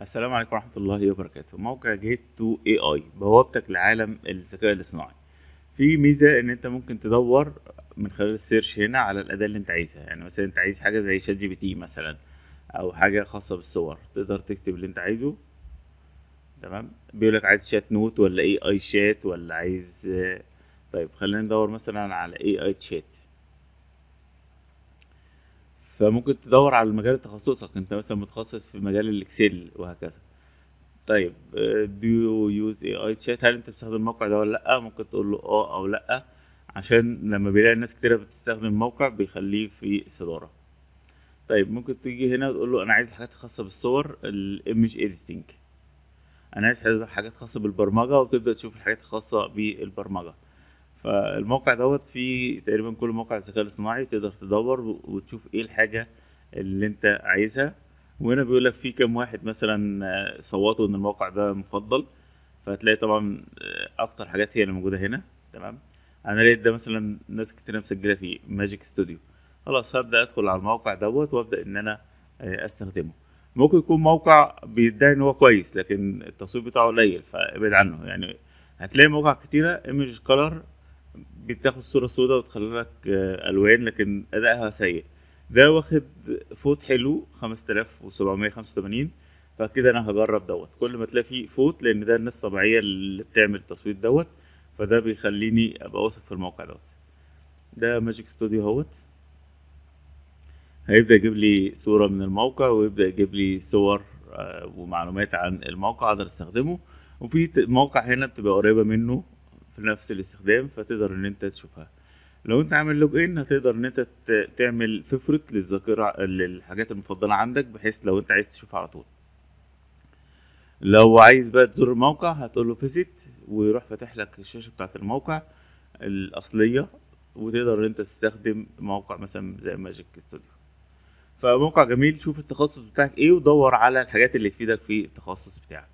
السلام عليكم ورحمة الله وبركاته موقع جيت تو اي اي بوابتك لعالم الذكاء الاصطناعي في ميزة ان انت ممكن تدور من خلال السيرش هنا على الأداة اللي انت عايزها يعني مثلا انت عايز حاجة زي شات جي بي تي مثلا او حاجة خاصة بالصور تقدر تكتب اللي انت عايزه تمام بيقولك عايز شات نوت ولا اي اي شات ولا عايز طيب خلينا ندور مثلا على اي اي شات فممكن تدور على مجال تخصصك انت مثلا متخصص في مجال الاكسل وهكذا طيب دو يو يوز اي اي تشات هل انت بتستخدم الموقع ده ولا لا ممكن تقول له اه او لا عشان لما بيلاقي ناس كتيره بتستخدم الموقع بيخليه في الصداره طيب ممكن تيجي هنا وتقول له انا عايز حاجات خاصه بالصور الايمج اديتنج انا عايز حاجات خاصه بالبرمجه وتبدا تشوف الحاجات الخاصه بالبرمجه فالموقع دوت فيه تقريبا كل موقع الذكاء الاصطناعي تقدر تدور وتشوف ايه الحاجه اللي انت عايزها وهنا بيقول لك في كام واحد مثلا آه، صوتوا ان الموقع ده مفضل فهتلاقي طبعا آه، اكتر حاجات هي اللي موجوده هنا تمام انا لقيت ده مثلا ناس كتير مسجله فيه ماجيك ستوديو خلاص هبدا ادخل على الموقع دوت وابدا ان انا آه، استخدمه ممكن يكون موقع بيدعي ان هو كويس لكن التصوير بتاعه قليل فابعد عنه يعني هتلاقي مواقع كتيره ايمج كلر بتاخد صوره سوداء وتخلي لك آه، الوان لكن ادائها سيء ده واخد فوت حلو 5785 فكده انا هجرب دوت كل ما تلاقي فيه فوت لان ده الناس الطبيعيه اللي بتعمل التصويت دوت فده بيخليني ابقى واثق في الموقع دوت ده ماجيك ستوديو اهوت هيبدا يجيب لي صوره من الموقع ويبدا يجيب لي صور آه، ومعلومات عن الموقع اقدر استخدمه وفي موقع هنا بتبقى قريبه منه في نفس الاستخدام فتقدر ان انت تشوفها لو انت عامل لوج ان هتقدر ان انت تعمل فيفرت للذاكره للحاجات المفضله عندك بحيث لو انت عايز تشوفها على طول لو عايز بقى تزور الموقع هتقول له فيزيت ويروح فاتح لك الشاشه بتاعه الموقع الاصليه وتقدر ان انت تستخدم موقع مثلا زي ماجيك ستوديو فموقع جميل شوف التخصص بتاعك ايه ودور على الحاجات اللي تفيدك في التخصص بتاعك